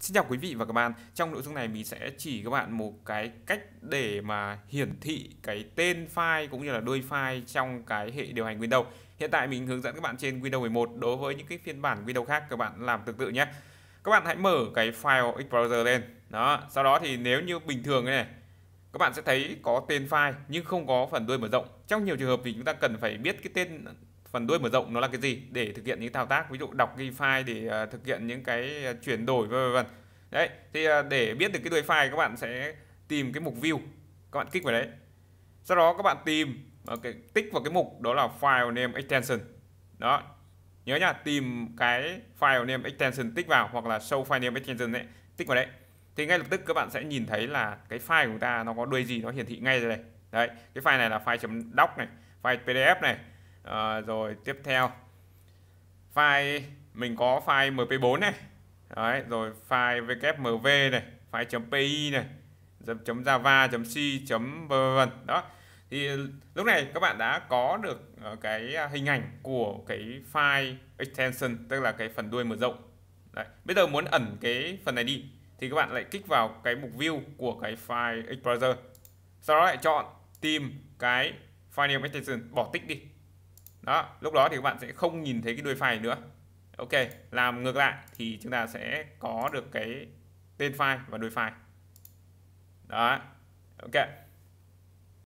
Xin chào quý vị và các bạn, trong nội dung này mình sẽ chỉ các bạn một cái cách để mà hiển thị cái tên file cũng như là đuôi file trong cái hệ điều hành Windows. Hiện tại mình hướng dẫn các bạn trên Windows 11, đối với những cái phiên bản Windows khác các bạn làm tương tự nhé. Các bạn hãy mở cái file Explorer lên. Đó, sau đó thì nếu như bình thường này, các bạn sẽ thấy có tên file nhưng không có phần đuôi mở rộng. Trong nhiều trường hợp thì chúng ta cần phải biết cái tên phần đuôi mở rộng nó là cái gì để thực hiện những thao tác ví dụ đọc ghi file để à, thực hiện những cái à, chuyển đổi vân vân đấy thì à, để biết được cái đuôi file các bạn sẽ tìm cái mục view các bạn kích vào đấy sau đó các bạn tìm cái tích vào cái mục đó là file name extension đó nhớ nhá tìm cái file name extension tích vào hoặc là show file name extension đấy tích vào đấy thì ngay lập tức các bạn sẽ nhìn thấy là cái file của chúng ta nó có đuôi gì nó hiển thị ngay rồi đây đấy cái file này là file chấm doc này file pdf này à, rồi tiếp theo file mình có file mp4 này Đấy, rồi file wmv này file .pi này chấm java c chấm vân đó thì lúc này các bạn đã có được ờ, cái à, hình ảnh của cái file extension tức là cái phần đuôi mở rộng Đấy. bây giờ muốn ẩn cái phần này đi thì các bạn lại kích vào cái mục view của cái file explorer sau đó lại chọn tìm cái file name extension bỏ tích đi đó lúc đó thì các bạn sẽ không nhìn thấy cái đuôi file nữa ok làm ngược lại thì chúng ta sẽ có được cái tên file và đuôi file đó ok